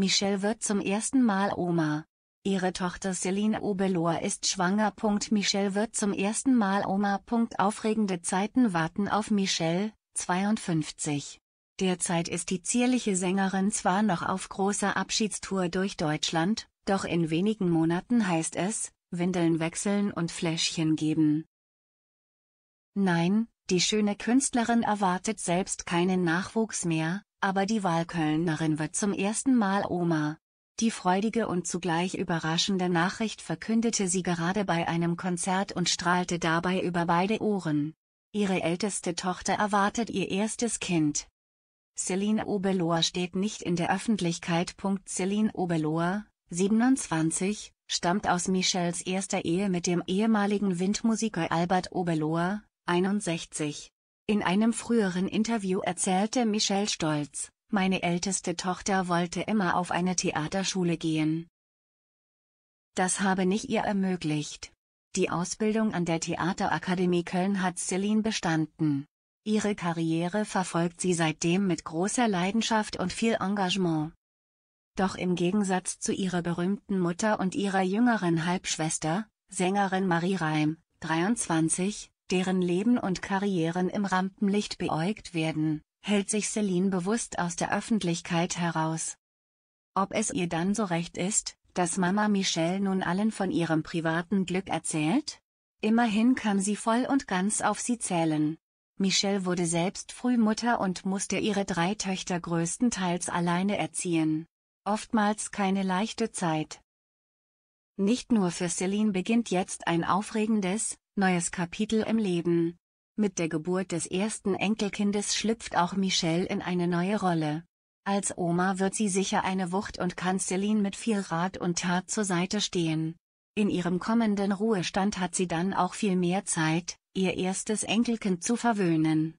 Michelle wird zum ersten Mal Oma. Ihre Tochter Celine Obelor ist schwanger. Michelle wird zum ersten Mal Oma. Aufregende Zeiten warten auf Michelle, 52. Derzeit ist die zierliche Sängerin zwar noch auf großer Abschiedstour durch Deutschland, doch in wenigen Monaten heißt es, Windeln wechseln und Fläschchen geben. Nein, die schöne Künstlerin erwartet selbst keinen Nachwuchs mehr, aber die Wahlkölnerin wird zum ersten Mal Oma. Die freudige und zugleich überraschende Nachricht verkündete sie gerade bei einem Konzert und strahlte dabei über beide Ohren. Ihre älteste Tochter erwartet ihr erstes Kind. Celine Obeloa steht nicht in der Öffentlichkeit. Celine Obeloa, 27, stammt aus Michels erster Ehe mit dem ehemaligen Windmusiker Albert Obeloa, 61. In einem früheren Interview erzählte Michelle stolz, meine älteste Tochter wollte immer auf eine Theaterschule gehen. Das habe ich ihr ermöglicht. Die Ausbildung an der Theaterakademie Köln hat Celine bestanden. Ihre Karriere verfolgt sie seitdem mit großer Leidenschaft und viel Engagement. Doch im Gegensatz zu ihrer berühmten Mutter und ihrer jüngeren Halbschwester, Sängerin Marie Reim, 23, deren Leben und Karrieren im Rampenlicht beäugt werden, hält sich Celine bewusst aus der Öffentlichkeit heraus. Ob es ihr dann so recht ist, dass Mama Michelle nun allen von ihrem privaten Glück erzählt? Immerhin kann sie voll und ganz auf sie zählen. Michelle wurde selbst früh Mutter und musste ihre drei Töchter größtenteils alleine erziehen. Oftmals keine leichte Zeit. Nicht nur für Celine beginnt jetzt ein aufregendes, neues Kapitel im Leben. Mit der Geburt des ersten Enkelkindes schlüpft auch Michelle in eine neue Rolle. Als Oma wird sie sicher eine Wucht und kann Celine mit viel Rat und Tat zur Seite stehen. In ihrem kommenden Ruhestand hat sie dann auch viel mehr Zeit, ihr erstes Enkelkind zu verwöhnen.